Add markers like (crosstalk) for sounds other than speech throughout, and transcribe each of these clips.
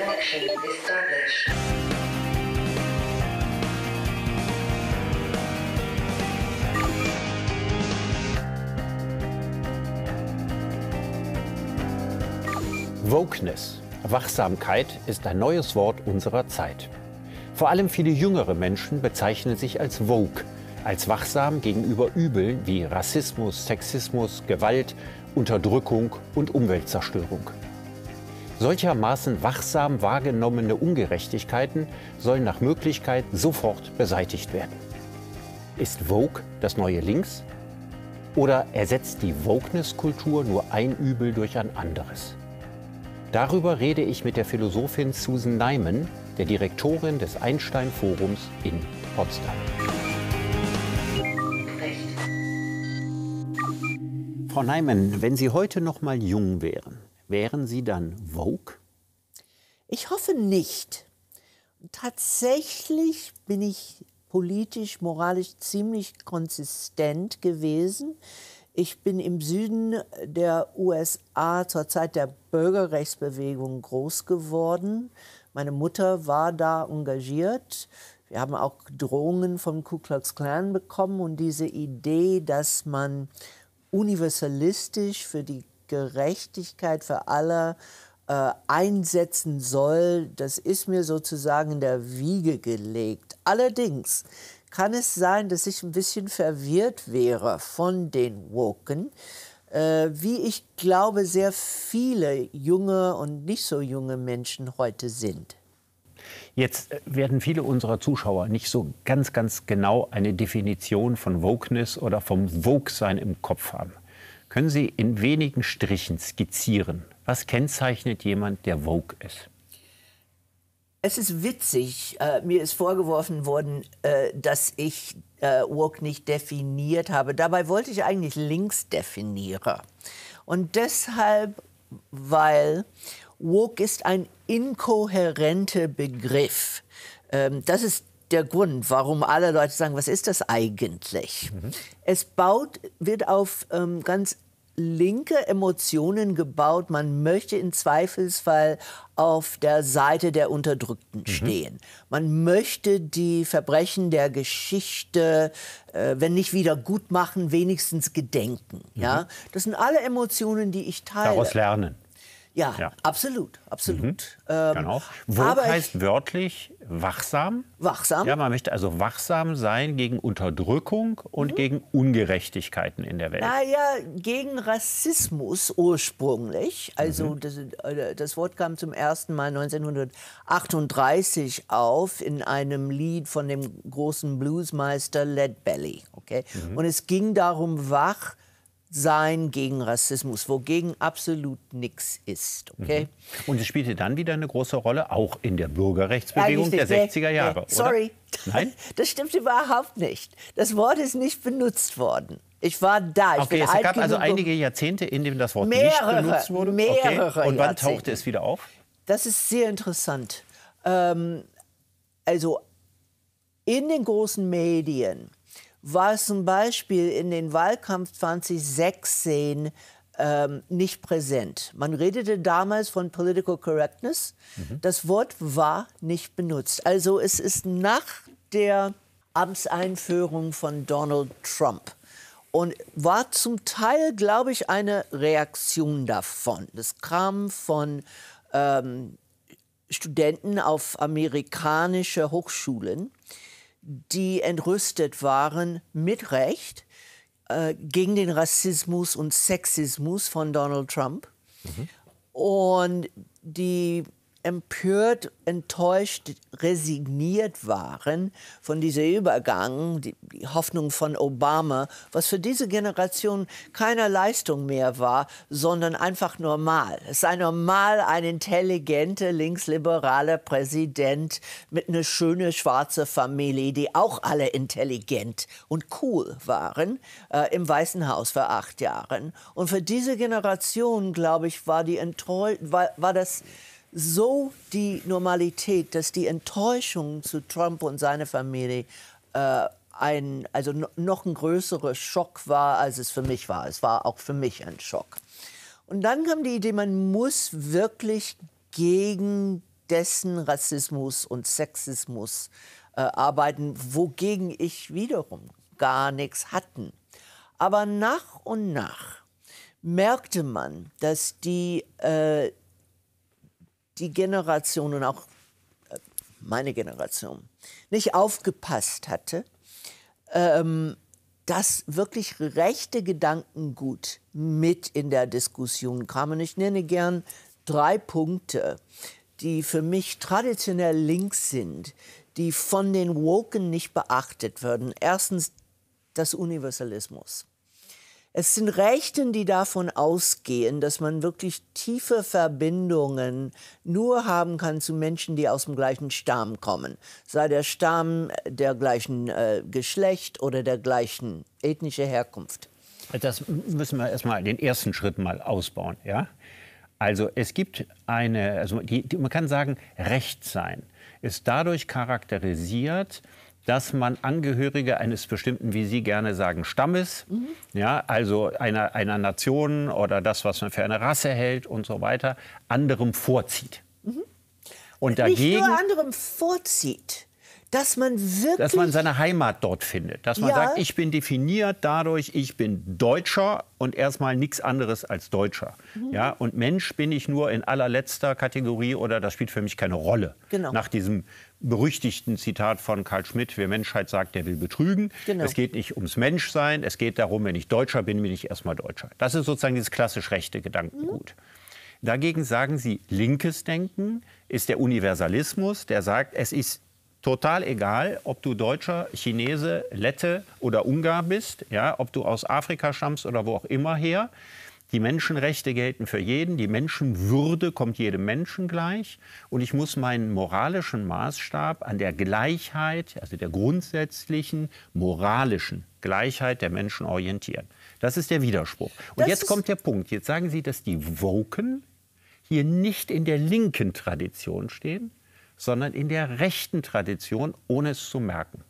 Connection established. Wokeness, Wachsamkeit, ist ein neues Wort unserer Zeit. Vor allem viele jüngere Menschen bezeichnen sich als woke, als wachsam gegenüber Übeln wie Rassismus, Sexismus, Gewalt, Unterdrückung und Umweltzerstörung. Solchermaßen wachsam wahrgenommene Ungerechtigkeiten sollen nach Möglichkeit sofort beseitigt werden. Ist Vogue das neue Links? Oder ersetzt die Wokeness-Kultur nur ein Übel durch ein anderes? Darüber rede ich mit der Philosophin Susan Neiman, der Direktorin des Einstein-Forums in Potsdam. Frau Neiman, wenn Sie heute noch mal jung wären, Wären Sie dann Vogue? Ich hoffe nicht. Tatsächlich bin ich politisch, moralisch ziemlich konsistent gewesen. Ich bin im Süden der USA zur Zeit der Bürgerrechtsbewegung groß geworden. Meine Mutter war da engagiert. Wir haben auch Drohungen vom Ku Klux Klan bekommen und diese Idee, dass man universalistisch für die Gerechtigkeit für alle äh, einsetzen soll, das ist mir sozusagen in der Wiege gelegt. Allerdings kann es sein, dass ich ein bisschen verwirrt wäre von den Woken, äh, wie ich glaube, sehr viele junge und nicht so junge Menschen heute sind. Jetzt äh, werden viele unserer Zuschauer nicht so ganz, ganz genau eine Definition von Wokeness oder vom Vogue-Sein im Kopf haben. Können Sie in wenigen Strichen skizzieren, was kennzeichnet jemand, der Vogue ist? Es ist witzig, äh, mir ist vorgeworfen worden, äh, dass ich äh, Woke nicht definiert habe. Dabei wollte ich eigentlich links definieren. Und deshalb, weil Woke ist ein inkohärenter Begriff. Ähm, das ist der Grund, warum alle Leute sagen, was ist das eigentlich? Mhm. Es baut, wird auf ähm, ganz linke Emotionen gebaut. Man möchte im Zweifelsfall auf der Seite der Unterdrückten mhm. stehen. Man möchte die Verbrechen der Geschichte, äh, wenn nicht wieder gut machen, wenigstens gedenken. Mhm. Ja? Das sind alle Emotionen, die ich teile. Daraus lernen. Ja, ja. absolut, absolut. Mhm. genau. Ähm, Woke heißt wörtlich wachsam. Wachsam. Ja, man möchte also wachsam sein gegen Unterdrückung und mhm. gegen Ungerechtigkeiten in der Welt. Naja, gegen Rassismus ursprünglich. Also mhm. das, äh, das, Wort kam zum ersten Mal 1938 auf in einem Lied von dem großen Bluesmeister Leadbelly. Okay? Mhm. Und es ging darum, wach sein gegen Rassismus, wogegen absolut nichts ist. Okay? Mhm. Und es spielte dann wieder eine große Rolle, auch in der Bürgerrechtsbewegung der 60er ne? Jahre. sorry, oder? Nein? (laughs) das stimmt überhaupt nicht. Das Wort ist nicht benutzt worden. Ich war da. Ich okay, es gab also einige Jahrzehnte, in denen das Wort mehrere, nicht benutzt wurde. Mehrere okay. Und wann Jahrzehnte. tauchte es wieder auf? Das ist sehr interessant. Ähm, also in den großen Medien war zum Beispiel in den Wahlkampf 2016 ähm, nicht präsent. Man redete damals von Political Correctness. Mhm. Das Wort war nicht benutzt. Also es ist nach der Amtseinführung von Donald Trump und war zum Teil, glaube ich, eine Reaktion davon. Das kam von ähm, Studenten auf amerikanische Hochschulen, die entrüstet waren, mit Recht, äh, gegen den Rassismus und Sexismus von Donald Trump. Mhm. Und die empört, enttäuscht, resigniert waren von diesem Übergang, die, Hoffnung von Obama, was für diese Generation keine Leistung mehr war, sondern einfach normal. Es sei normal, ein intelligenter, linksliberaler Präsident mit einer schönen schwarzen Familie, die auch alle intelligent und cool waren, äh, im Weißen Haus vor acht Jahren. Und für diese Generation, glaube ich, war, die Enttäus war, war das so die Normalität, dass die Enttäuschung zu Trump und seiner Familie äh, ein, also noch ein größerer Schock war, als es für mich war. Es war auch für mich ein Schock. Und dann kam die Idee, man muss wirklich gegen dessen Rassismus und Sexismus äh, arbeiten, wogegen ich wiederum gar nichts hatten. Aber nach und nach merkte man, dass die äh, die Generation und auch äh, meine Generation nicht aufgepasst hatte, ähm, dass wirklich rechte Gedankengut mit in der Diskussion kam. Und ich nenne gern drei Punkte, die für mich traditionell links sind, die von den Woken nicht beachtet werden. Erstens das Universalismus. Es sind Rechten, die davon ausgehen, dass man wirklich tiefe Verbindungen nur haben kann zu Menschen, die aus dem gleichen Stamm kommen. Sei der Stamm der gleichen äh, Geschlecht oder der gleichen ethnische Herkunft. Das müssen wir erstmal den ersten Schritt mal ausbauen, ja? Also es gibt eine, also die, die, man kann sagen, Recht sein ist dadurch charakterisiert, dass man Angehörige eines bestimmten, wie Sie gerne sagen, Stammes, mhm. ja, also einer, einer Nation oder das, was man für eine Rasse hält und so weiter, anderem vorzieht. Mhm. Und dagegen, Nicht nur anderem vorzieht, dass man wirklich. Dass man seine Heimat dort findet. Dass man ja. sagt, ich bin definiert dadurch, ich bin Deutscher und erstmal nichts anderes als Deutscher. Mhm. Ja, und Mensch bin ich nur in allerletzter Kategorie oder das spielt für mich keine Rolle. Genau. Nach diesem berüchtigten Zitat von Karl Schmidt, wer Menschheit sagt, der will betrügen. Genau. Es geht nicht ums Menschsein, es geht darum, wenn ich Deutscher bin, bin ich erstmal Deutscher. Das ist sozusagen dieses klassisch rechte Gedankengut. Mhm. Dagegen sagen sie, linkes Denken ist der Universalismus, der sagt, es ist total egal, ob du Deutscher, Chinese, Lette oder Ungar bist, ja, ob du aus Afrika stammst oder wo auch immer her. Die Menschenrechte gelten für jeden, die Menschenwürde kommt jedem Menschen gleich und ich muss meinen moralischen Maßstab an der Gleichheit, also der grundsätzlichen moralischen Gleichheit der Menschen orientieren. Das ist der Widerspruch. Und das jetzt kommt der Punkt. Jetzt sagen Sie, dass die Woken hier nicht in der linken Tradition stehen, sondern in der rechten Tradition, ohne es zu merken.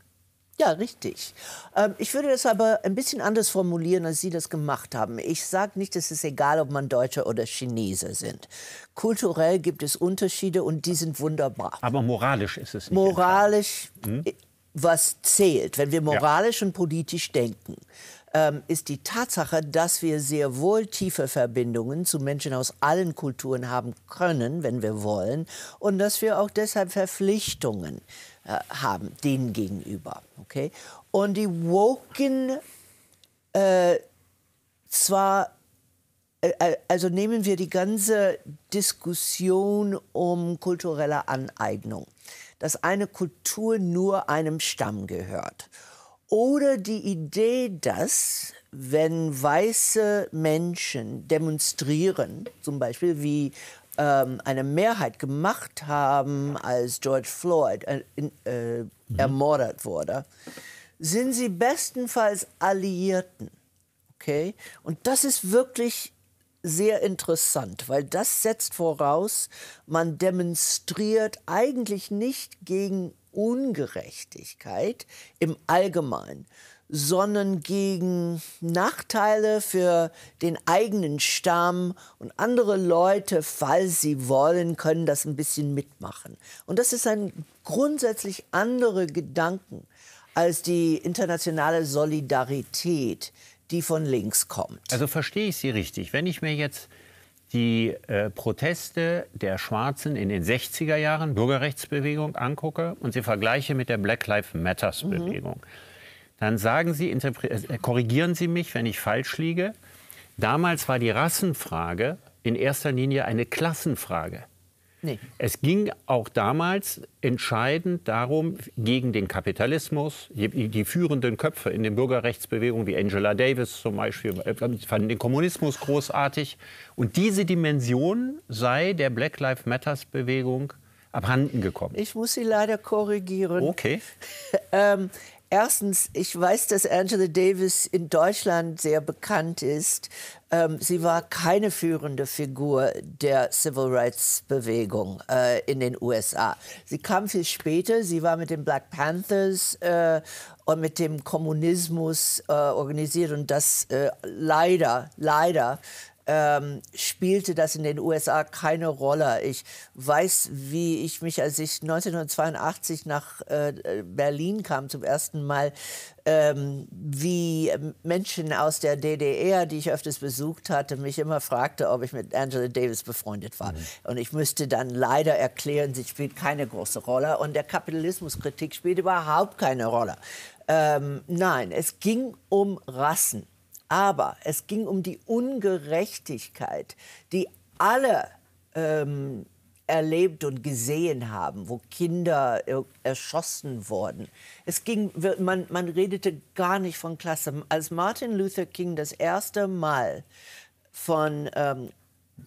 Ja, richtig. Ähm, ich würde das aber ein bisschen anders formulieren, als Sie das gemacht haben. Ich sage nicht, es ist egal, ob man Deutscher oder Chineser sind. Kulturell gibt es Unterschiede und die sind wunderbar. Aber moralisch ist es nicht. Moralisch, hm? Äh, was zählt, wenn wir moralisch ja. und politisch denken, ähm, ist die Tatsache, dass wir sehr wohl tiefe Verbindungen zu Menschen aus allen Kulturen haben können, wenn wir wollen, und dass wir auch deshalb Verpflichtungen äh, äh, haben, denen gegenüber. Okay? Und die Woken äh, zwar, äh, äh, also nehmen wir die ganze Diskussion um kulturelle Aneignung, dass eine Kultur nur einem Stamm gehört. Oder die Idee, dass wenn weiße Menschen demonstrieren, zum Beispiel wie ähm, eine Mehrheit gemacht haben, als George Floyd äh, äh, mhm. ermordet wurde, sind sie bestenfalls Alliierten. Okay? Und das ist wirklich sehr interessant, weil das setzt voraus, man demonstriert eigentlich nicht gegen Ungerechtigkeit im Allgemeinen, sondern gegen Nachteile für den eigenen Stamm und andere Leute, falls sie wollen, können das ein bisschen mitmachen. Und das ist ein grundsätzlich anderer Gedanken als die internationale Solidarität, die von links kommt. Also verstehe ich Sie richtig. Wenn ich mir jetzt die äh, Proteste der Schwarzen in den 60er Jahren, Bürgerrechtsbewegung, angucke und sie vergleiche mit der Black Lives Matters mhm. Bewegung. Mhm dann sagen Sie, äh, korrigieren Sie mich, wenn ich falsch liege. Damals war die Rassenfrage in erster Linie eine Klassenfrage. Nee. Es ging auch damals entscheidend darum, gegen den Kapitalismus, die führenden Köpfe in den Bürgerrechtsbewegungen, wie Angela Davis zum Beispiel, äh, fanden den Kommunismus großartig. Und diese Dimension sei der Black Lives Matters Bewegung abhanden gekommen. Ich muss Sie leider korrigieren. Okay. (laughs) ähm, Erstens, ich weiß, dass Angela Davis in Deutschland sehr bekannt ist. Ähm, sie war keine führende Figur der Civil Rights Bewegung äh, in den USA. Sie kam viel später. Sie war mit den Black Panthers äh, und mit dem Kommunismus äh, organisiert und das leider, leider ähm, spielte das in den USA keine Rolle. Ich weiß, wie ich mich, als ich 1982 nach äh, Berlin kam zum ersten Mal, ähm, wie Menschen aus der DDR, die ich öfters besucht hatte, mich immer fragte, ob ich mit Angela Davis befreundet war. Mhm. Und ich müsste dann leider erklären, sie spielt keine große Rolle und der Kapitalismuskritik spielt überhaupt keine Rolle. Ähm, nein, es ging um Rassen. Aber es ging um die Ungerechtigkeit, die alle ähm, erlebt und gesehen haben, wo Kinder erschossen wurden. Es ging, man, man redete gar nicht von Klasse. Als Martin Luther King das erste Mal von ähm,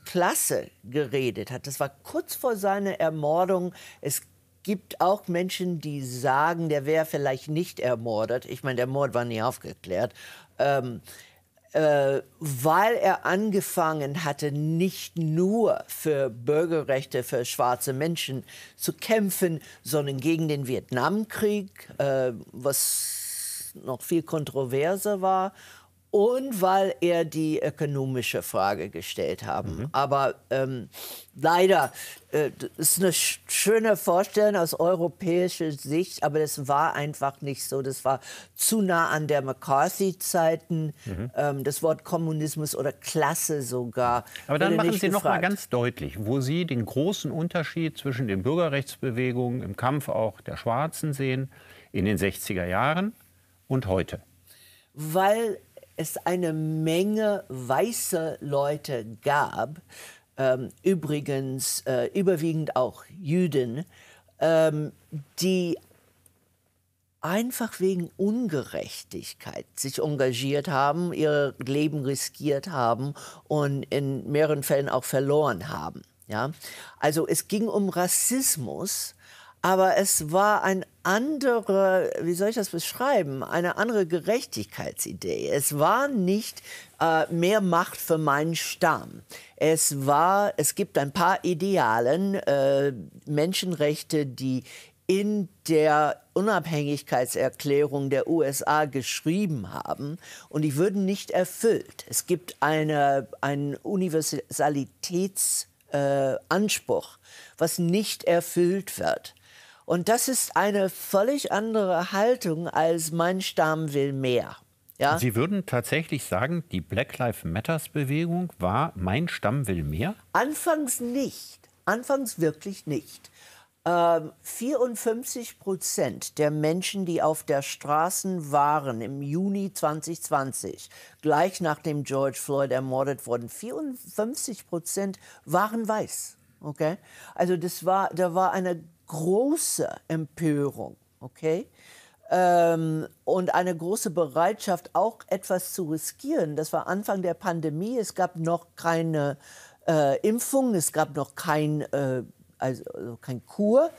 Klasse geredet hat, das war kurz vor seiner Ermordung. Es gibt auch Menschen, die sagen, der wäre vielleicht nicht ermordet. Ich meine, der Mord war nie aufgeklärt. Ähm, äh, weil er angefangen hatte, nicht nur für Bürgerrechte für schwarze Menschen zu kämpfen, sondern gegen den Vietnamkrieg, äh, was noch viel kontroverser war und weil er die ökonomische Frage gestellt haben. Mhm. Aber ähm, leider äh, ist eine sch schöne Vorstellung aus europäischer Sicht, aber das war einfach nicht so. Das war zu nah an der McCarthy-Zeiten. Mhm. Ähm, das Wort Kommunismus oder Klasse sogar. Aber dann machen Sie noch mal ganz deutlich, wo Sie den großen Unterschied zwischen den Bürgerrechtsbewegungen im Kampf auch der Schwarzen sehen in den 60er Jahren und heute. Weil es eine Menge weißer Leute gab, ähm, übrigens äh, überwiegend auch Jüden, ähm, die einfach wegen Ungerechtigkeit sich engagiert haben, ihr Leben riskiert haben und in mehreren Fällen auch verloren haben. Ja? Also es ging um Rassismus aber es war ein andere, wie soll ich das beschreiben, eine andere Gerechtigkeitsidee. Es war nicht äh, mehr Macht für meinen Stamm. Es war, es gibt ein paar Idealen, äh, Menschenrechte, die in der Unabhängigkeitserklärung der USA geschrieben haben und die würden nicht erfüllt. Es gibt eine, einen Universalitätsanspruch, äh, was nicht erfüllt wird. Und das ist eine völlig andere Haltung als mein Stamm will mehr. Ja? Sie würden tatsächlich sagen, die Black Lives Matters Bewegung war mein Stamm will mehr? Anfangs nicht. Anfangs wirklich nicht. Ähm, 54 Prozent der Menschen, die auf der Straße waren im Juni 2020, gleich nachdem George Floyd ermordet wurde, 54 Prozent waren weiß. Okay? Also das war, da war eine große Empörung, okay? Ähm, und eine große Bereitschaft, auch etwas zu riskieren. Das war Anfang der Pandemie. Es gab noch keine äh, Impfung, es gab noch kein, äh, also, also kein Kur.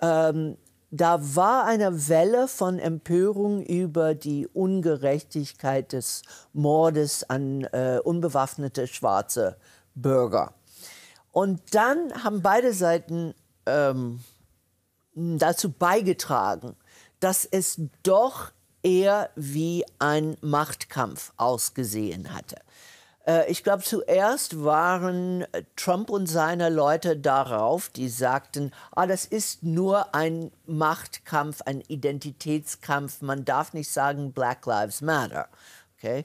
Ähm, da war eine Welle von Empörung über die Ungerechtigkeit des Mordes an äh, unbewaffnete schwarze Bürger. Und dann haben beide Seiten ähm, dazu beigetragen, dass es doch eher wie ein Machtkampf ausgesehen hatte. Äh, ich glaube, zuerst waren Trump und seine Leute darauf, die sagten, ah, das ist nur ein Machtkampf, ein Identitätskampf, man darf nicht sagen, Black Lives Matter. Okay?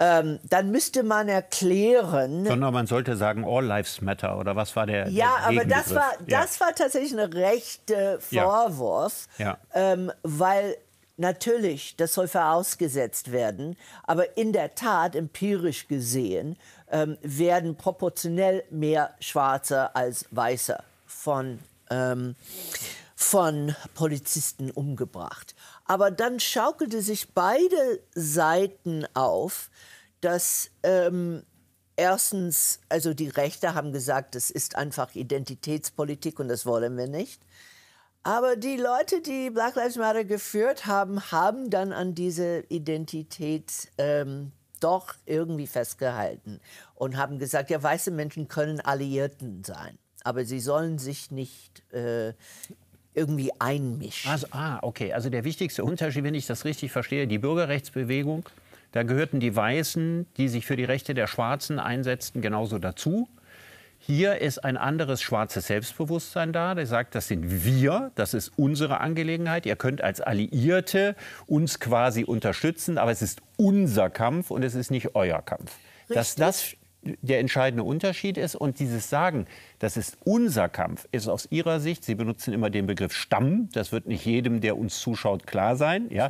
ähm, dann müsste man erklären. Sondern man sollte sagen, All Lives Matter oder was war der? Ja, der aber das war, ja. das war tatsächlich ein rechter Vorwurf, ja. Ja. Ähm, weil natürlich, das soll vorausgesetzt werden, aber in der Tat, empirisch gesehen, ähm, werden proportionell mehr Schwarze als Weiße von, ähm, von Polizisten umgebracht. Aber dann schaukelte sich beide Seiten auf, dass ähm, erstens, also die Rechte haben gesagt, das ist einfach Identitätspolitik und das wollen wir nicht. Aber die Leute, die Black Lives Matter geführt haben, haben dann an diese Identität ähm, doch irgendwie festgehalten und haben gesagt, ja, weiße Menschen können Alliierten sein, aber sie sollen sich nicht äh, irgendwie einmischt. Also, ah, okay. Also der wichtigste Unterschied, wenn ich das richtig verstehe, die Bürgerrechtsbewegung, da gehörten die Weißen, die sich für die Rechte der Schwarzen einsetzten, genauso dazu. Hier ist ein anderes schwarzes Selbstbewusstsein da. Der sagt, das sind wir, das ist unsere Angelegenheit. Ihr könnt als Alliierte uns quasi unterstützen, aber es ist unser Kampf und es ist nicht euer Kampf. Richtig. Dass das der entscheidende Unterschied ist. Und dieses Sagen, das ist unser Kampf, ist aus Ihrer Sicht, Sie benutzen immer den Begriff Stamm, das wird nicht jedem, der uns zuschaut, klar sein. Ja?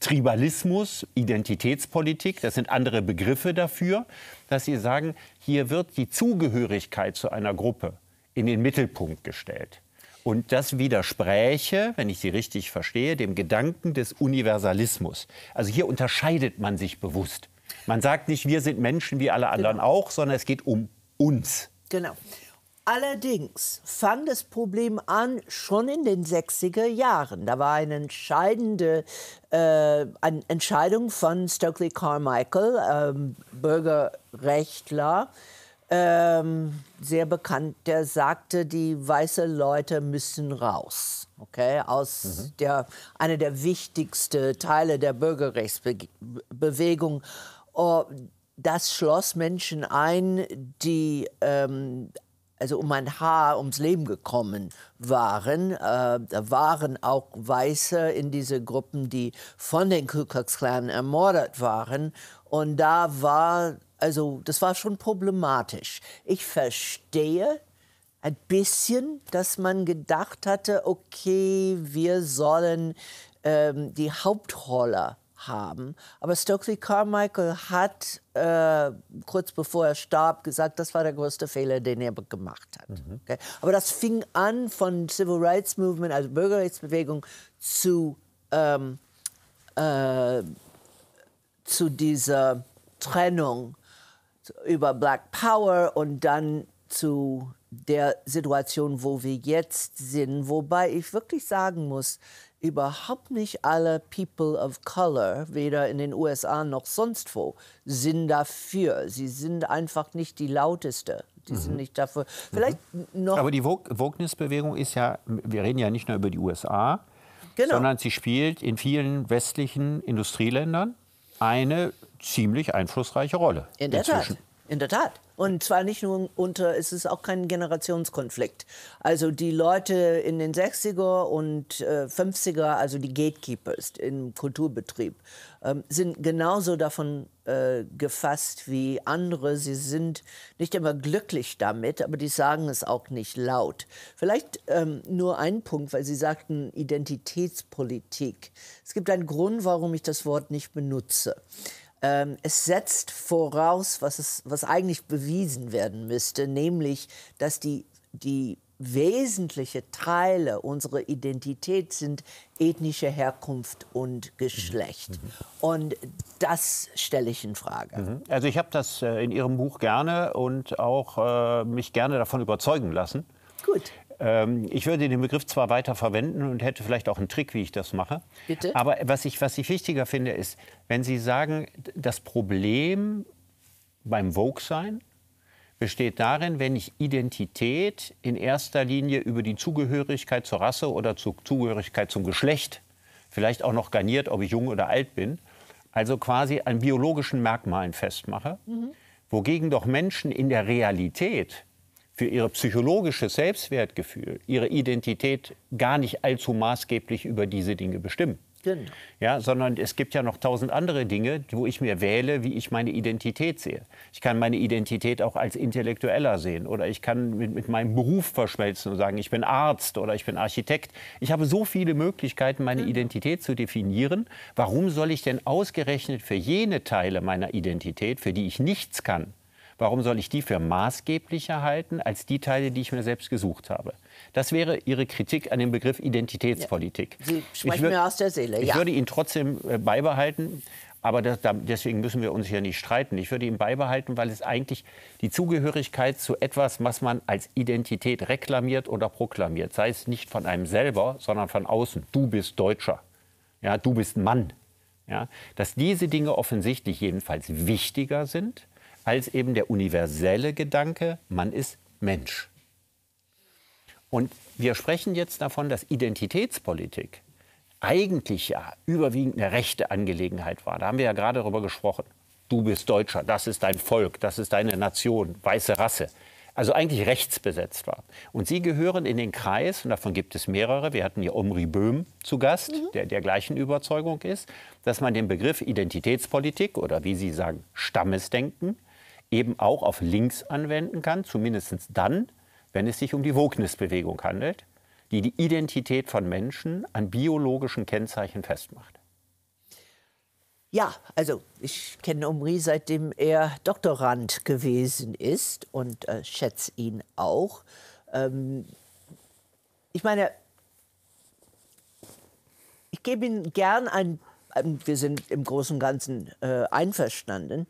Tribalismus, Identitätspolitik, das sind andere Begriffe dafür, dass Sie sagen, hier wird die Zugehörigkeit zu einer Gruppe in den Mittelpunkt gestellt. Und das widerspräche, wenn ich Sie richtig verstehe, dem Gedanken des Universalismus. Also hier unterscheidet man sich bewusst. Man sagt nicht, wir sind Menschen wie alle anderen genau. auch, sondern es geht um uns. Genau. Allerdings fang das Problem an schon in den 60er Jahren. Da war eine entscheidende äh, eine Entscheidung von Stokely Carmichael, ähm, Bürgerrechtler, ähm, sehr bekannt, der sagte, die weißen Leute müssen raus. Okay, aus mhm. der, einer der wichtigsten Teile der Bürgerrechtsbewegung das schloss Menschen ein, die ähm, also um ein Haar ums Leben gekommen waren. Äh, da waren auch Weiße in diese Gruppen, die von den Ku Klux Klan ermordet waren. Und da war, also das war schon problematisch. Ich verstehe ein bisschen, dass man gedacht hatte, okay, wir sollen ähm, die Hauptroller haben. Aber Stokely Carmichael hat äh, kurz bevor er starb gesagt, das war der größte Fehler, den er gemacht hat. Mhm. Okay? Aber das fing an von Civil Rights Movement, also Bürgerrechtsbewegung, zu, ähm, äh, zu dieser Trennung über Black Power und dann zu der Situation, wo wir jetzt sind. Wobei ich wirklich sagen muss, überhaupt nicht alle People of Color, weder in den USA noch sonst wo, sind dafür. Sie sind einfach nicht die lauteste. Die mhm. sind nicht dafür. Vielleicht mhm. noch. Aber die Wokeness-Bewegung ist ja, wir reden ja nicht nur über die USA, genau. sondern sie spielt in vielen westlichen Industrieländern eine ziemlich einflussreiche Rolle. In der inzwischen. Tat. In der Tat. Und zwar nicht nur unter, es ist auch kein Generationskonflikt. Also die Leute in den 60er und äh, 50er, also die Gatekeepers im Kulturbetrieb, ähm, sind genauso davon äh, gefasst wie andere. Sie sind nicht immer glücklich damit, aber die sagen es auch nicht laut. Vielleicht ähm, nur ein Punkt, weil Sie sagten Identitätspolitik. Es gibt einen Grund, warum ich das Wort nicht benutze ähm, es setzt voraus, was, es, was eigentlich bewiesen werden müsste, nämlich, dass die, die wesentliche Teile unserer Identität sind ethnische Herkunft und Geschlecht. Mhm. mhm. Und das stelle ich in Frage. Mhm. Also ich habe das äh, in Ihrem Buch gerne und auch äh, mich gerne davon überzeugen lassen. Gut. Ähm, ich würde den Begriff zwar weiter verwenden und hätte vielleicht auch einen Trick, wie ich das mache. Bitte? Aber was ich, was ich wichtiger finde, ist, wenn Sie sagen, das Problem beim Vogue-Sein besteht darin, wenn ich Identität in erster Linie über die Zugehörigkeit zur Rasse oder zur Zugehörigkeit zum Geschlecht, vielleicht auch noch garniert, ob ich jung oder alt bin, also quasi an biologischen Merkmalen festmache, mhm. wogegen doch Menschen in der Realität für ihr psychologisches Selbstwertgefühl, ihre Identität gar nicht allzu maßgeblich über diese Dinge bestimmen. Genau. Ja, sondern es gibt ja noch tausend andere Dinge, wo ich mir wähle, wie ich meine Identität sehe. Ich kann meine Identität auch als Intellektueller sehen oder ich kann mit, mit meinem Beruf verschmelzen und sagen, ich bin Arzt oder ich bin Architekt. Ich habe so viele Möglichkeiten, meine genau. Identität zu definieren. Warum soll ich denn ausgerechnet für jene Teile meiner Identität, für die ich nichts kann, Warum soll ich die für maßgeblicher halten als die Teile, die ich mir selbst gesucht habe? Das wäre Ihre Kritik an dem Begriff Identitätspolitik. Ja, Sie sprechen würd, mir aus der Seele. Ja. Ich würde ihn trotzdem äh, beibehalten. Aber das, deswegen müssen wir uns hier nicht streiten. Ich würde ihn beibehalten, weil es eigentlich die Zugehörigkeit zu etwas, was man als Identität reklamiert oder proklamiert, sei es nicht von einem selber, sondern von außen. Du bist Deutscher. Ja, du bist Mann. Ja, dass diese Dinge offensichtlich jedenfalls wichtiger sind als eben der universelle Gedanke, man ist Mensch. Und wir sprechen jetzt davon, dass Identitätspolitik eigentlich ja überwiegend eine rechte Angelegenheit war. Da haben wir ja gerade darüber gesprochen. Du bist Deutscher, das ist dein Volk, das ist deine Nation, weiße Rasse. Also eigentlich rechtsbesetzt war. Und sie gehören in den Kreis, und davon gibt es mehrere. Wir hatten hier Omri Böhm zu Gast, mhm. der der gleichen Überzeugung ist, dass man den Begriff Identitätspolitik oder wie Sie sagen, Stammesdenken eben auch auf links anwenden kann, zumindest dann, wenn es sich um die wognis handelt, die die Identität von Menschen an biologischen Kennzeichen festmacht. Ja, also ich kenne Omri, seitdem er Doktorand gewesen ist und äh, schätze ihn auch. Ähm, ich meine, ich gebe Ihnen gern ein, ähm, wir sind im Großen und Ganzen äh, einverstanden.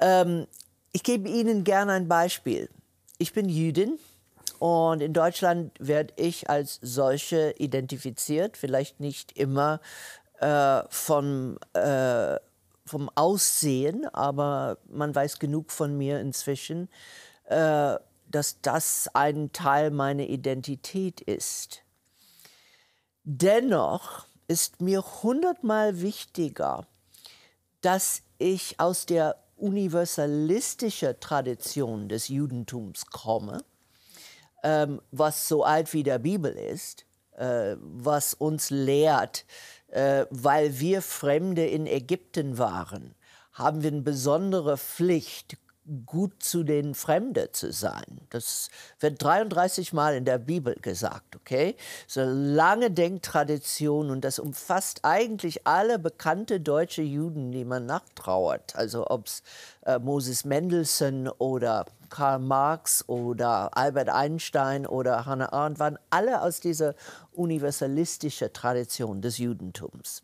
Ähm, ich gebe Ihnen gerne ein Beispiel. Ich bin Jüdin und in Deutschland werde ich als solche identifiziert, vielleicht nicht immer äh, vom, äh, vom Aussehen, aber man weiß genug von mir inzwischen, äh, dass das ein Teil meiner Identität ist. Dennoch ist mir hundertmal wichtiger, dass ich aus der universalistische Tradition des Judentums komme, ähm, was so alt wie der Bibel ist, äh, was uns lehrt, äh, weil wir Fremde in Ägypten waren, haben wir eine besondere Pflicht, gut zu den Fremden zu sein. Das wird 33 Mal in der Bibel gesagt, okay? So lange Denktradition und das umfasst eigentlich alle bekannte deutsche Juden, die man nachtrauert. Also ob es äh, Moses Mendelssohn oder Karl Marx oder Albert Einstein oder Hannah Arendt waren alle aus dieser universalistischen Tradition des Judentums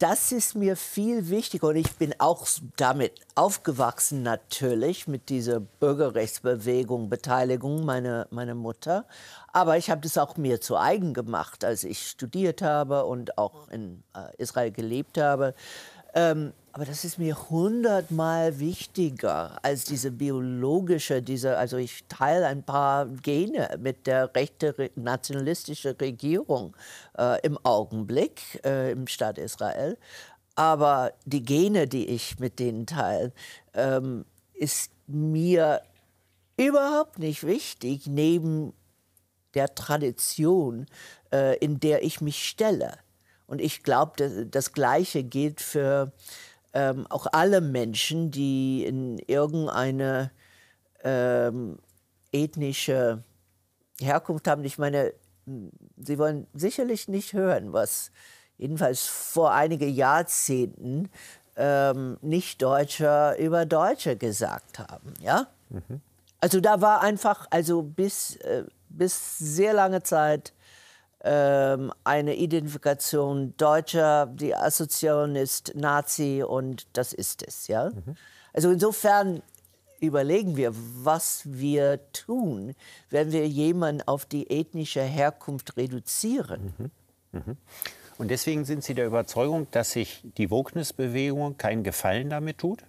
das ist mir viel wichtiger und ich bin auch damit aufgewachsen natürlich mit dieser Bürgerrechtsbewegung, Beteiligung meiner meine Mutter. Aber ich habe das auch mir zu eigen gemacht, als ich studiert habe und auch in äh, Israel gelebt habe. Ähm, aber das ist mir hundertmal wichtiger als diese biologische, diese, also ich teile ein paar Gene mit der rechten re nationalistischen Regierung äh, im Augenblick äh, im Staat Israel. Aber die Gene, die ich mit denen teile, ähm, ist mir überhaupt nicht wichtig, neben der Tradition, äh, in der ich mich stelle. Und ich glaube, das Gleiche gilt für ähm, auch alle Menschen, die in irgendeine ähm, ethnische Herkunft haben. Ich meine, hm, Sie wollen sicherlich nicht hören, was jedenfalls vor einigen Jahrzehnten ähm, Nicht-Deutscher über Deutsche gesagt haben. Ja? Mhm. Also da war einfach, also bis, äh, bis sehr lange Zeit ähm, eine Identifikation Deutscher, die Assoziation ist Nazi und das ist es. Ja? Mhm. Also insofern überlegen wir, was wir tun, wenn wir jemanden auf die ethnische Herkunft reduzieren. Mhm. Mhm. Und deswegen sind Sie der Überzeugung, dass sich die Wokeness-Bewegung keinen Gefallen damit tut?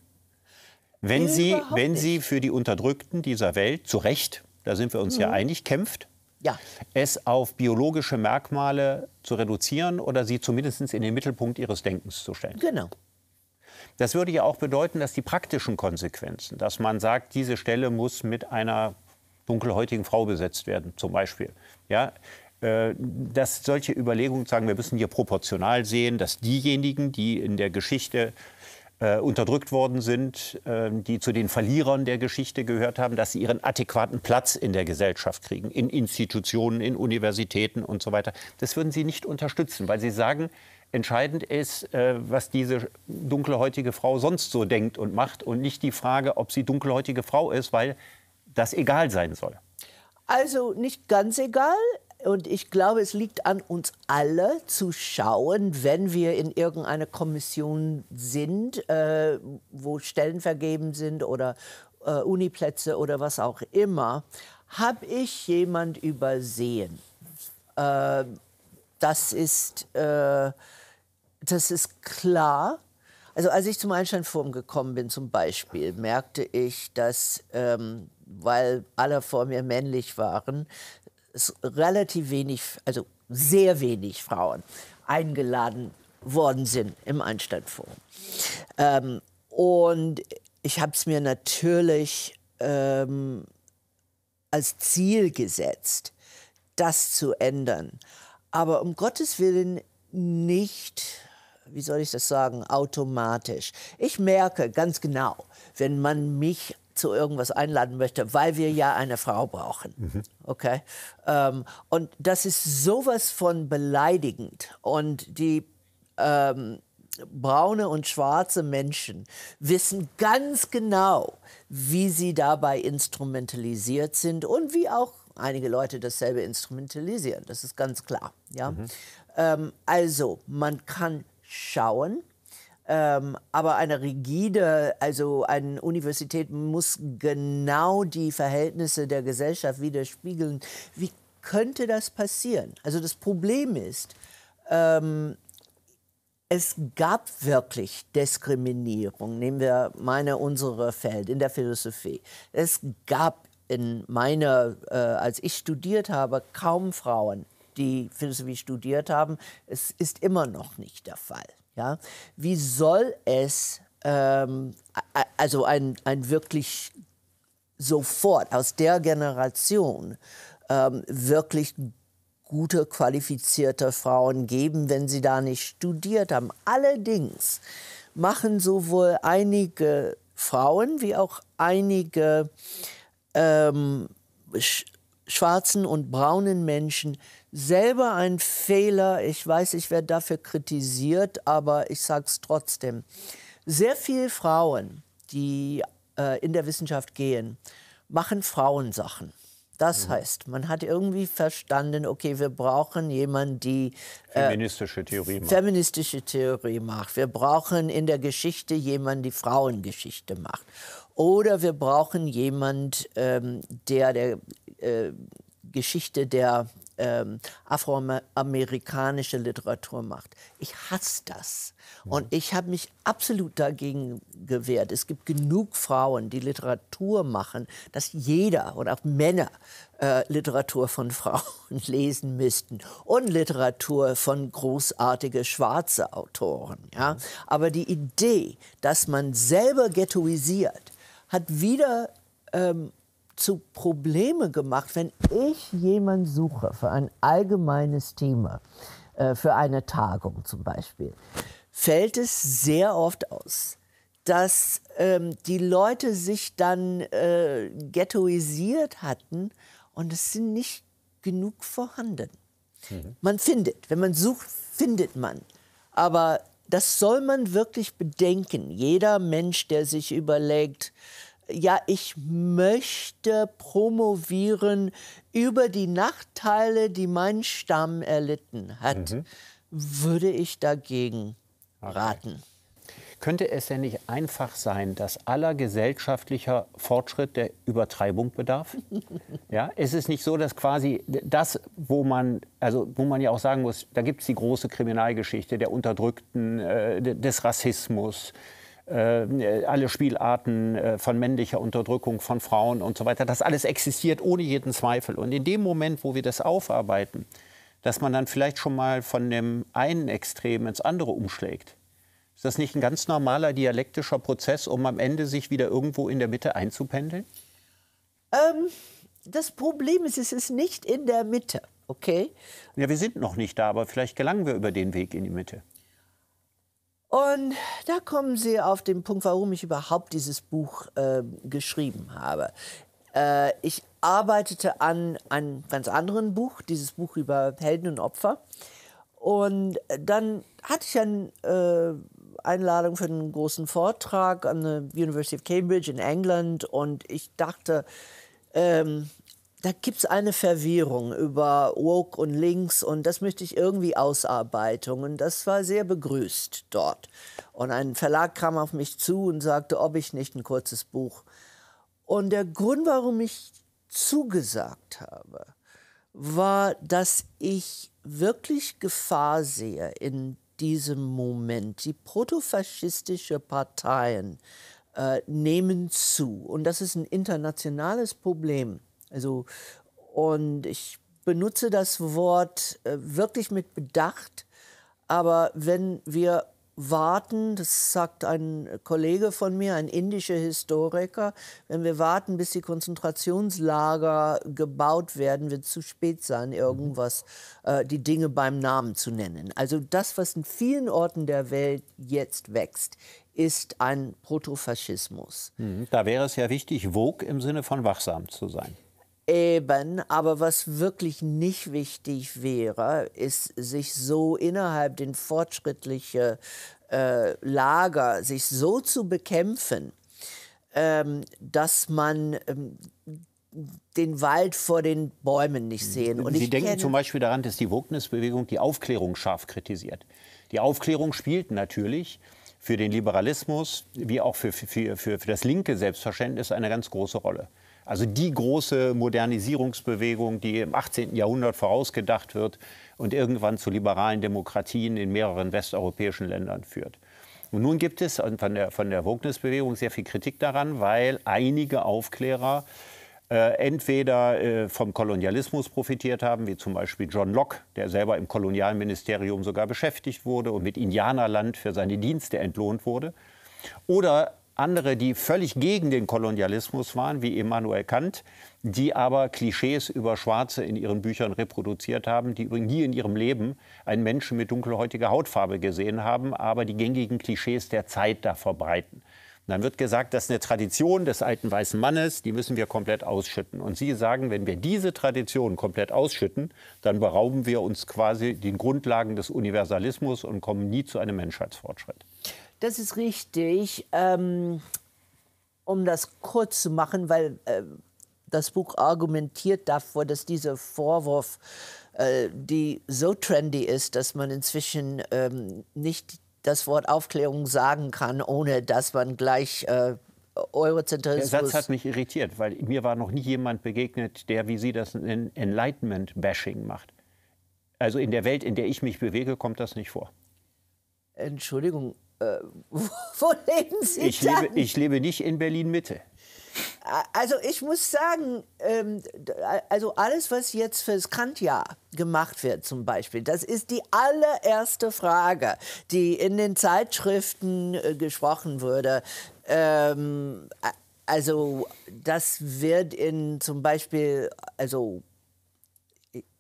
Wenn, Sie, wenn Sie für die Unterdrückten dieser Welt zu Recht, da sind wir uns ja mhm. einig, kämpft, ja. es auf biologische Merkmale zu reduzieren oder sie zumindest in den Mittelpunkt ihres Denkens zu stellen. Genau. Das würde ja auch bedeuten, dass die praktischen Konsequenzen, dass man sagt, diese Stelle muss mit einer dunkelhäutigen Frau besetzt werden, zum Beispiel. Ja, äh, dass solche Überlegungen sagen, wir müssen hier proportional sehen, dass diejenigen, die in der Geschichte äh, unterdrückt worden sind, äh, die zu den Verlierern der Geschichte gehört haben, dass sie ihren adäquaten Platz in der Gesellschaft kriegen, in Institutionen, in Universitäten und so weiter. Das würden Sie nicht unterstützen, weil Sie sagen, entscheidend ist, äh, was diese dunkelhäutige Frau sonst so denkt und macht und nicht die Frage, ob sie dunkelhäutige Frau ist, weil das egal sein soll. Also nicht ganz egal. Und ich glaube, es liegt an uns alle zu schauen, wenn wir in irgendeiner Kommission sind, äh, wo Stellen vergeben sind oder äh, Uniplätze oder was auch immer, habe ich jemand übersehen. Äh, das ist, äh, das ist klar. Also als ich zum Einsteinforum gekommen bin zum Beispiel, merkte ich, dass, ähm, weil alle vor mir männlich waren, es relativ wenig, also sehr wenig Frauen eingeladen worden sind im einstein Ähm, und ich habe es mir natürlich ähm, als Ziel gesetzt, das zu ändern. Aber um Gottes Willen nicht, wie soll ich das sagen, automatisch. Ich merke ganz genau, wenn man mich zu irgendwas einladen möchte, weil wir ja eine Frau brauchen. Mhm. Okay? Ähm, und das ist sowas von beleidigend. Und die ähm, braune und schwarze Menschen wissen ganz genau, wie sie dabei instrumentalisiert sind und wie auch einige Leute dasselbe instrumentalisieren. Das ist ganz klar. Ja? Mhm. Ähm, also, man kann schauen, ähm, aber eine rigide, also eine Universität muss genau die Verhältnisse der Gesellschaft widerspiegeln. Wie könnte das passieren? Also das Problem ist, ähm, es gab wirklich Diskriminierung. Nehmen wir meine, unsere Feld in der Philosophie. Es gab in meiner, äh, als ich studiert habe, kaum Frauen, die Philosophie studiert haben. Es ist immer noch nicht der Fall. Ja? Wie soll es ähm, also ein, ein wirklich sofort aus der Generation ähm, wirklich gute, qualifizierte Frauen geben, wenn sie da nicht studiert haben. Allerdings machen sowohl einige Frauen wie auch einige ähm, sch schwarzen und braunen Menschen selber ein Fehler. Ich weiß, ich werde dafür kritisiert, aber ich sage es trotzdem. Sehr viele Frauen, die äh, in der Wissenschaft gehen, machen Frauensachen. Das mhm. heißt, man hat irgendwie verstanden, okay, wir brauchen jemanden, die äh, feministische Theorie, macht. feministische Theorie macht. Wir brauchen in der Geschichte jemanden, die Frauengeschichte macht. Oder wir brauchen jemanden, ähm, der der äh, Geschichte der ähm, afroamerikanische Literatur macht. Ich hasse das. Und mhm. ich habe mich absolut dagegen gewehrt. Es gibt genug Frauen, die Literatur machen, dass jeder oder auch Männer äh, Literatur von Frauen (laughs) lesen müssten und Literatur von großartigen schwarzen Autoren. Ja? Mhm. Aber die Idee, dass man selber ghettoisiert, hat wieder ähm, zu Probleme gemacht, wenn ich jemanden suche für ein allgemeines Thema, äh, für eine Tagung zum Beispiel, fällt es sehr oft aus, dass ähm, die Leute sich dann äh, ghettoisiert hatten und es sind nicht genug vorhanden. Mhm. Man findet, wenn man sucht, findet man. Aber das soll man wirklich bedenken. Jeder Mensch, der sich überlegt, ja, ich möchte promovieren über die Nachteile, die mein Stamm erlitten hat, mhm. würde ich dagegen raten. Könnte es denn nicht einfach sein, dass aller gesellschaftlicher Fortschritt der Übertreibung bedarf? (laughs) ja, ist es nicht so, dass quasi das, wo man, also wo man ja auch sagen muss, da gibt es die große Kriminalgeschichte der Unterdrückten, äh, des Rassismus, äh, alle Spielarten äh, von männlicher Unterdrückung von Frauen und so weiter. Das alles existiert ohne jeden Zweifel. Und in dem Moment, wo wir das aufarbeiten, dass man dann vielleicht schon mal von dem einen Extrem ins andere umschlägt, ist das nicht ein ganz normaler dialektischer Prozess, um am Ende sich wieder irgendwo in der Mitte einzupendeln? Ähm, das Problem ist, es ist nicht in der Mitte, okay? Ja, wir sind noch nicht da, aber vielleicht gelangen wir über den Weg in die Mitte. Und da kommen Sie auf den Punkt, warum ich überhaupt dieses Buch äh, geschrieben habe. Äh, ich arbeitete an einem ganz anderen Buch, dieses Buch über Helden und Opfer. Und dann hatte ich eine äh, Einladung für einen großen Vortrag an der University of Cambridge in England. Und ich dachte, ähm, da gibt es eine Verwirrung über Woke und Links und das möchte ich irgendwie ausarbeiten. Und das war sehr begrüßt dort. Und ein Verlag kam auf mich zu und sagte, ob ich nicht ein kurzes Buch. Und der Grund, warum ich zugesagt habe, war, dass ich wirklich Gefahr sehe in diesem Moment. Die protofaschistische Parteien äh, nehmen zu. Und das ist ein internationales Problem also, und ich benutze das Wort äh, wirklich mit Bedacht, aber wenn wir warten, das sagt ein Kollege von mir, ein indischer Historiker, wenn wir warten, bis die Konzentrationslager gebaut werden, wird zu spät sein, mhm. irgendwas, äh, die Dinge beim Namen zu nennen. Also das, was in vielen Orten der Welt jetzt wächst, ist ein Protofaschismus. Mhm. Da wäre es ja wichtig, Vogue im Sinne von wachsam zu sein. Eben, aber was wirklich nicht wichtig wäre, ist, sich so innerhalb den fortschrittlichen äh, Lager, sich so zu bekämpfen, ähm, dass man ähm, den Wald vor den Bäumen nicht mhm. sehen. Und Sie denken zum Beispiel daran, dass die Wokeness-Bewegung die Aufklärung scharf kritisiert. Die Aufklärung spielt natürlich für den Liberalismus wie auch für, für, für, für das linke Selbstverständnis eine ganz große Rolle. Also die große Modernisierungsbewegung, die im 18. Jahrhundert vorausgedacht wird und irgendwann zu liberalen Demokratien in mehreren westeuropäischen Ländern führt. Und nun gibt es von der, von der Wokeness-Bewegung sehr viel Kritik daran, weil einige Aufklärer äh, entweder äh, vom Kolonialismus profitiert haben, wie zum Beispiel John Locke, der selber im Kolonialministerium sogar beschäftigt wurde und mit Indianerland für seine Dienste entlohnt wurde, oder andere, die völlig gegen den Kolonialismus waren, wie Immanuel Kant, die aber Klischees über Schwarze in ihren Büchern reproduziert haben, die übrigens nie in ihrem Leben einen Menschen mit dunkelhäutiger Hautfarbe gesehen haben, aber die gängigen Klischees der Zeit da verbreiten. dann wird gesagt, das ist eine Tradition des alten weißen Mannes, die müssen wir komplett ausschütten. Und Sie sagen, wenn wir diese Tradition komplett ausschütten, dann berauben wir uns quasi den Grundlagen des Universalismus und kommen nie zu einem Menschheitsfortschritt. Das ist richtig. Ähm, um das kurz zu machen, weil äh, das Buch argumentiert davor, dass dieser Vorwurf, äh, die so trendy ist, dass man inzwischen ähm, nicht das Wort Aufklärung sagen kann, ohne dass man gleich äh, Eurozentrismus. Der Satz hat mich irritiert, weil mir war noch nie jemand begegnet, der, wie Sie das nennen, Enlightenment-Bashing macht. Also in der Welt, in der ich mich bewege, kommt das nicht vor. Entschuldigung, äh, wo leben Sie ich dann? Lebe, ich lebe nicht in Berlin-Mitte. Also ich muss sagen, ähm, also alles, was jetzt fürs Kantjahr gemacht wird zum Beispiel, das ist die allererste Frage, die in den Zeitschriften äh, gesprochen wurde. Ähm, also das wird in zum Beispiel, also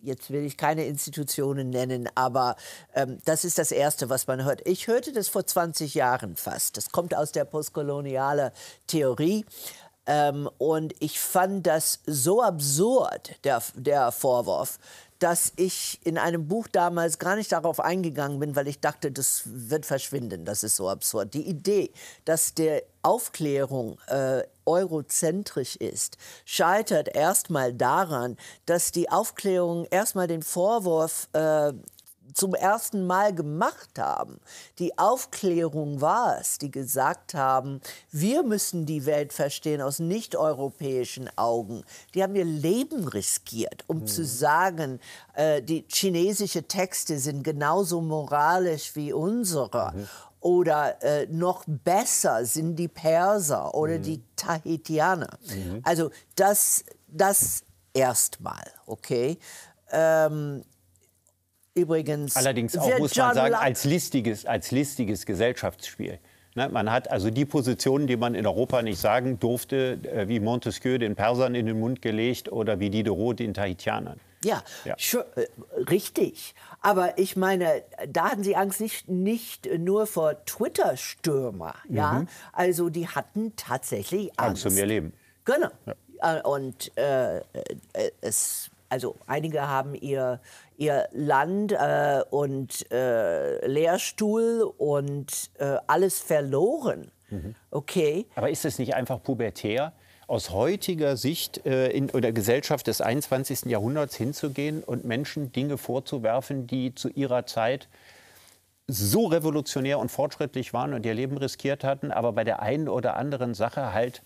jetzt will ich keine Institutionen nennen, aber ähm, das ist das Erste, was man hört. Ich hörte das vor 20 Jahren fast. Das kommt aus der postkolonialen Theorie. Ähm, und ich fand das so absurd, der, der Vorwurf, dass ich in einem Buch damals gar nicht darauf eingegangen bin, weil ich dachte, das wird verschwinden, das ist so absurd. Die Idee, dass der Aufklärung äh, eurozentrisch ist, scheitert erstmal daran, dass die Aufklärung erstmal den Vorwurf äh, zum ersten Mal gemacht haben. Die Aufklärung war es, die gesagt haben, wir müssen die Welt verstehen aus nicht-europäischen Augen. Die haben ihr Leben riskiert, um mhm. zu sagen, äh, die chinesischen Texte sind genauso moralisch wie unsere. Mhm oder äh, noch besser sind die Perser oder mhm. die Tahitianer. Mhm. Also das, das erstmal, okay. Ähm, übrigens. Allerdings auch muss John man sagen, als listiges, als listiges Gesellschaftsspiel. Ne, man hat also die Positionen, die man in Europa nicht sagen durfte, äh, wie Montesquieu den Persern in den Mund gelegt oder wie Diderot den Tahitianern. Ja, ja. Äh, richtig. Aber ich meine, da hatten sie Angst nicht, nicht nur vor Twitter-Stürmer. Mhm. Ja? Also die hatten tatsächlich Angst. Angst um ihr Leben. Genau. Ja. Äh, und äh, äh, es also einige haben ihr, ihr Land äh, und äh, Lehrstuhl und äh, alles verloren. Mhm. Okay. Aber ist es nicht einfach pubertär, aus heutiger Sicht äh, in der Gesellschaft des 21. Jahrhunderts hinzugehen und Menschen Dinge vorzuwerfen, die zu ihrer Zeit so revolutionär und fortschrittlich waren und ihr Leben riskiert hatten, aber bei der einen oder anderen Sache halt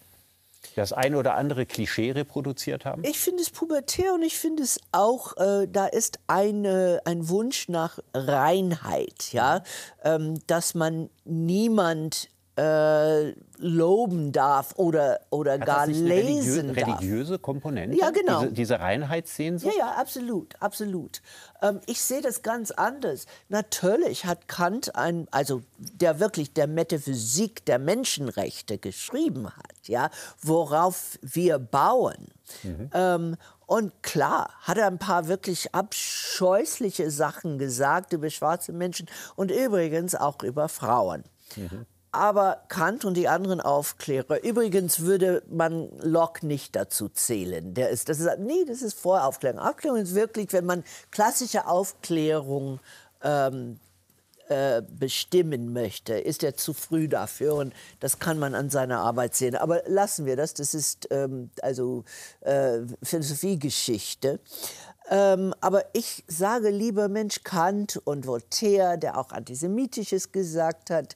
das eine oder andere Klischee reproduziert haben? Ich finde es pubertär und ich finde es auch, äh, da ist eine, ein Wunsch nach Reinheit, ja, ähm, dass man niemand äh, loben darf oder, oder Hat gar das nicht lesen religiö darf. religiöse Komponente? Ja, genau. Diese, diese Reinheitssehnsucht? Ja, ja, absolut, absolut. Ähm, ich sehe das ganz anders. Natürlich hat Kant, ein, also der wirklich der Metaphysik der Menschenrechte geschrieben hat, ja, worauf wir bauen. Mhm. Ähm, und klar, hat er ein paar wirklich abscheußliche Sachen gesagt über schwarze Menschen und übrigens auch über Frauen. Mhm aber Kant und die anderen Aufklärer. Übrigens würde man Locke nicht dazu zählen. Der ist, das ist, nee, das ist Voraufklärung. Aufklärung ist wirklich, wenn man klassische Aufklärung ähm, äh, bestimmen möchte, ist er zu früh dafür und das kann man an seiner Arbeit sehen. Aber lassen wir das, das ist ähm, also äh, Philosophiegeschichte. Ähm, aber ich sage lieber Mensch Kant und Voltaire, der auch antisemitisches gesagt hat,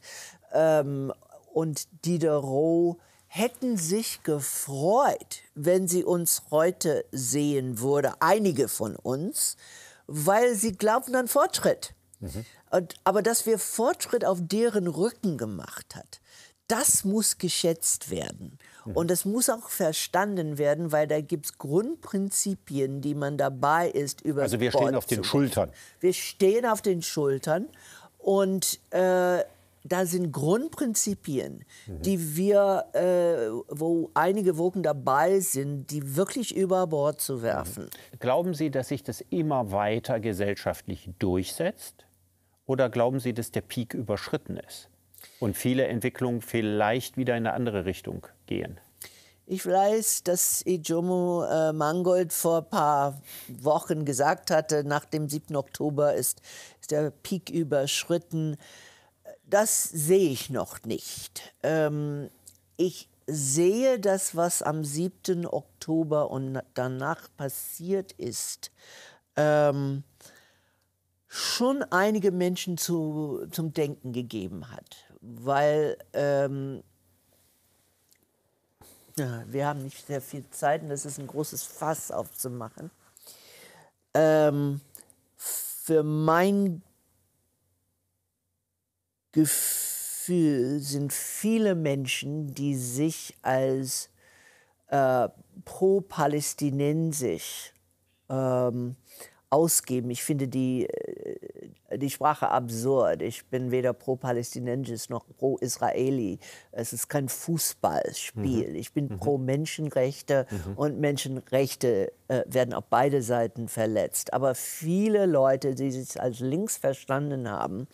ähm, und Diderot hätten sich gefreut, wenn sie uns heute sehen würde, einige von uns, weil sie glaubten an Fortschritt. Mhm. Und, aber dass wir Fortschritt auf deren Rücken gemacht hat, das muss geschätzt werden. Mhm. Und das muss auch verstanden werden, weil da gibt es Grundprinzipien, die man dabei ist. Über also wir Sport stehen auf den Schultern. Wir stehen auf den Schultern und äh, da sind Grundprinzipien, mhm. die wir, äh, wo einige Wogen dabei sind, die wirklich über Bord zu werfen. Glauben Sie, dass sich das immer weiter gesellschaftlich durchsetzt? Oder glauben Sie, dass der Peak überschritten ist und viele Entwicklungen vielleicht wieder in eine andere Richtung gehen? Ich weiß, dass Ijomo äh, Mangold vor ein paar Wochen gesagt hatte, nach dem 7. Oktober ist, ist der Peak überschritten. Das sehe ich noch nicht. Ähm, ich sehe das, was am 7. Oktober und danach passiert ist, ähm, schon einige Menschen zu, zum Denken gegeben hat, weil ähm, wir haben nicht sehr viel Zeit und das ist ein großes Fass aufzumachen. Ähm, für mein Gefühl sind viele Menschen, die sich als äh, pro-palästinensisch ähm, ausgeben. Ich finde die, äh, die Sprache absurd. Ich bin weder pro-palästinensisch noch pro-israeli. Es ist kein Fußballspiel. Mhm. Ich bin mhm. pro Menschenrechte mhm. und Menschenrechte äh, werden auf beide Seiten verletzt. Aber viele Leute, die sich als links verstanden haben,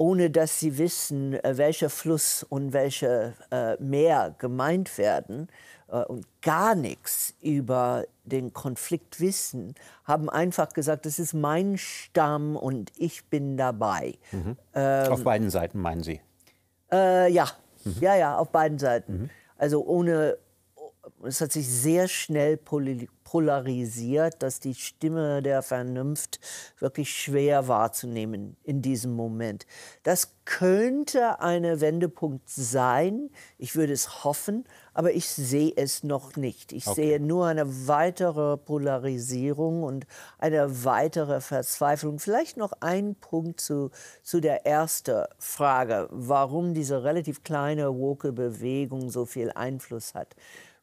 ohne dass sie wissen, äh, welcher Fluss und welche äh, Meer gemeint werden äh, und gar nichts über den Konflikt wissen, haben einfach gesagt, das ist mein Stamm und ich bin dabei. Mhm. Ähm, auf beiden Seiten meinen Sie? Äh, ja, mhm. ja, ja, auf beiden Seiten. Mhm. Also ohne, es hat sich sehr schnell polarisiert, dass die Stimme der Vernunft wirklich schwer wahrzunehmen in diesem Moment. Das könnte ein Wendepunkt sein. Ich würde es hoffen, aber ich sehe es noch nicht. Ich okay. sehe nur eine weitere Polarisierung und eine weitere Verzweiflung. Vielleicht noch ein Punkt zu, zu der ersten Frage, warum diese relativ kleine woke Bewegung so viel Einfluss hat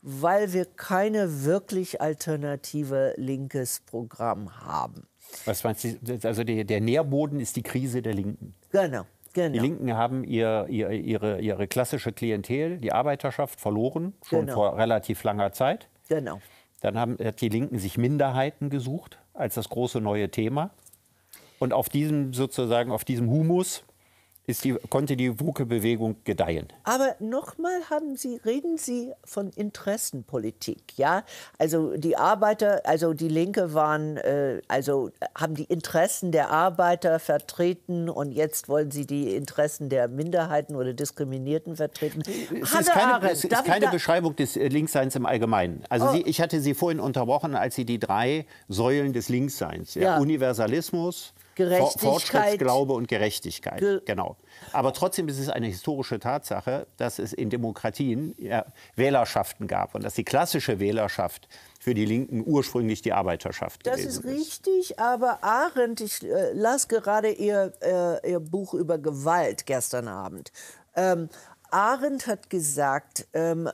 weil wir keine wirklich alternative linkes Programm haben. Was meinst du? Also der, der Nährboden ist die Krise der Linken. Genau. Genau. Die Linken haben ihr, ihr, ihre, ihre klassische Klientel, die Arbeiterschaft, verloren, schon genau. vor relativ langer Zeit. Genau. Dann haben, hat die Linken sich Minderheiten gesucht als das große neue Thema. Und auf diesem sozusagen, auf diesem Humus die, konnte die WUKE-Bewegung gedeihen. Aber nochmal haben Sie, reden Sie von Interessenpolitik, ja? Also die Arbeiter, also die Linke waren, äh, also haben die Interessen der Arbeiter vertreten und jetzt wollen Sie die Interessen der Minderheiten oder Diskriminierten vertreten. Es Hanne ist keine, Arendt, es ist keine Beschreibung des äh, Linksseins im Allgemeinen. Also oh. Sie, ich hatte Sie vorhin unterbrochen, als Sie die drei Säulen des Linksseins, ja. Universalismus, Gerechtigkeit. Fortschrittsglaube und Gerechtigkeit. Ge genau. Aber trotzdem ist es eine historische Tatsache, dass es in Demokratien ja, Wählerschaften gab und dass die klassische Wählerschaft für die Linken ursprünglich die Arbeiterschaft das gewesen ist. Das ist richtig, aber Arendt, ich äh, las gerade ihr, äh, ihr Buch über Gewalt gestern Abend. Ähm, Arendt hat gesagt, ähm,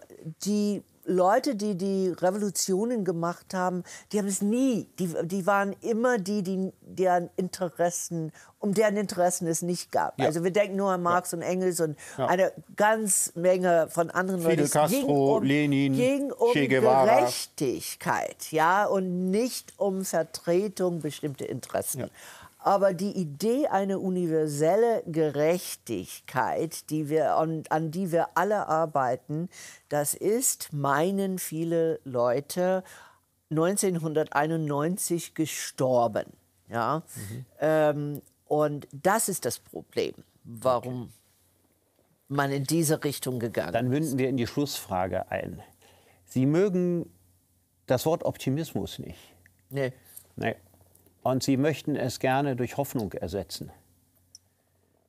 die Leute, die die Revolutionen gemacht haben, die haben es nie, die, die waren immer die, die deren Interessen, um deren Interessen es nicht gab. Ja. Also wir denken nur an Marx ja. und Engels und ja. eine ganz Menge von anderen Fidel Leuten. Fidel Castro, um, Lenin, ging um che Guevara. Gerechtigkeit, ja, und nicht um Vertretung bestimmter Interessen. Aber die Idee, einer universellen Gerechtigkeit, die wir, an, an die wir alle arbeiten, das ist, meinen viele Leute, 1991 gestorben. Ja? Mhm. Ähm, und das ist das Problem, warum okay. man in diese Richtung gegangen ist. Dann münden wir in die Schlussfrage ein. Sie mögen das Wort Optimismus nicht. Nee. Nee. Und sie möchten es gerne durch Hoffnung ersetzen.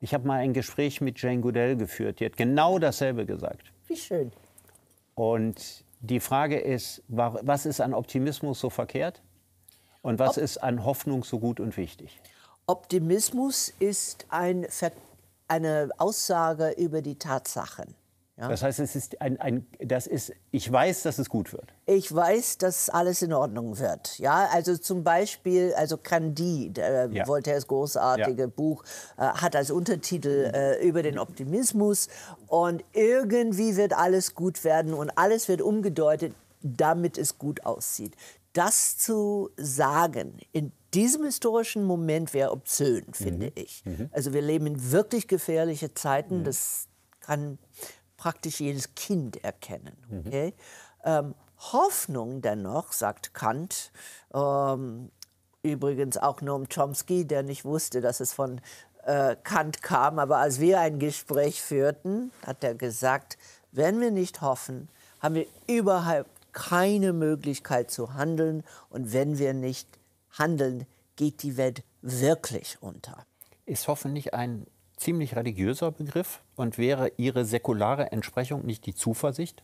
Ich habe mal ein Gespräch mit Jane Goodell geführt, die hat genau dasselbe gesagt. Wie schön. Und die Frage ist, was ist an Optimismus so verkehrt und was Op ist an Hoffnung so gut und wichtig? Optimismus ist ein eine Aussage über die Tatsachen. Ja? Das heißt, es ist ein, ein, das ist, ich weiß, dass es gut wird. Ich weiß, dass alles in Ordnung wird. Ja, also zum Beispiel, also Candide, äh, ja. Voltaires großartige ja. Buch, äh, hat als Untertitel äh, über den Optimismus und irgendwie wird alles gut werden und alles wird umgedeutet, damit es gut aussieht. Das zu sagen in diesem historischen Moment wäre obszön, finde mhm. ich. Mhm. Also wir leben in wirklich gefährliche Zeiten. Mhm. Das kann praktisch jedes Kind erkennen. Mhm. Okay? Mhm. Ähm, Hoffnung dennoch, sagt Kant, ähm, übrigens auch Noam Chomsky, der nicht wusste, dass es von äh, Kant kam, aber als wir ein Gespräch führten, hat er gesagt, wenn wir nicht hoffen, haben wir überhaupt keine Möglichkeit zu handeln und wenn wir nicht handeln, geht die Welt wirklich unter. Ist Hoffen nicht ein ziemlich religiöser Begriff und wäre Ihre säkulare Entsprechung nicht die Zuversicht?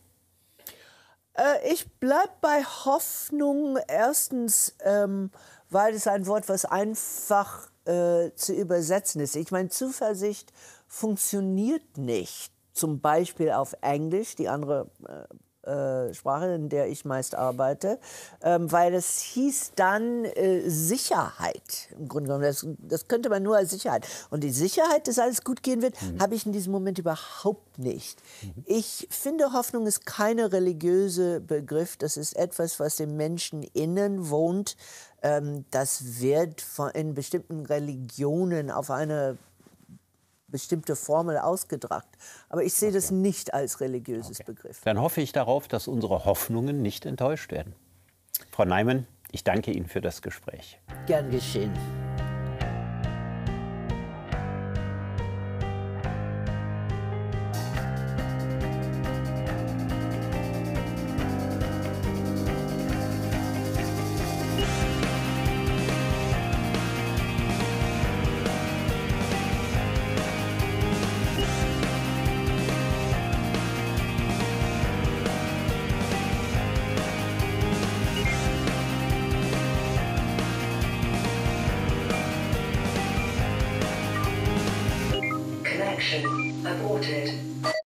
Äh, ich bleibe bei Hoffnung erstens, ähm, weil es ein Wort, was einfach äh, zu übersetzen ist. Ich meine, Zuversicht funktioniert nicht. Zum Beispiel auf Englisch, die andere äh, äh, Sprache, in der ich meist arbeite, ähm, weil das hieß dann äh, Sicherheit. Im Grunde genommen, das, das, könnte man nur als Sicherheit. Und die Sicherheit, dass alles gut gehen wird, mhm. habe ich in diesem Moment überhaupt nicht. Mhm. Ich finde, Hoffnung ist keine religiöse Begriff. Das ist etwas, was dem Menschen innen wohnt. Ähm, das wird von, in bestimmten Religionen auf eine bestimmte Formel ausgedacht. Aber ich sehe okay. das nicht als religiöses okay. Begriff. Dann hoffe ich darauf, dass unsere Hoffnungen nicht enttäuscht werden. Frau Neimann, ich danke Ihnen für das Gespräch. Gern geschehen.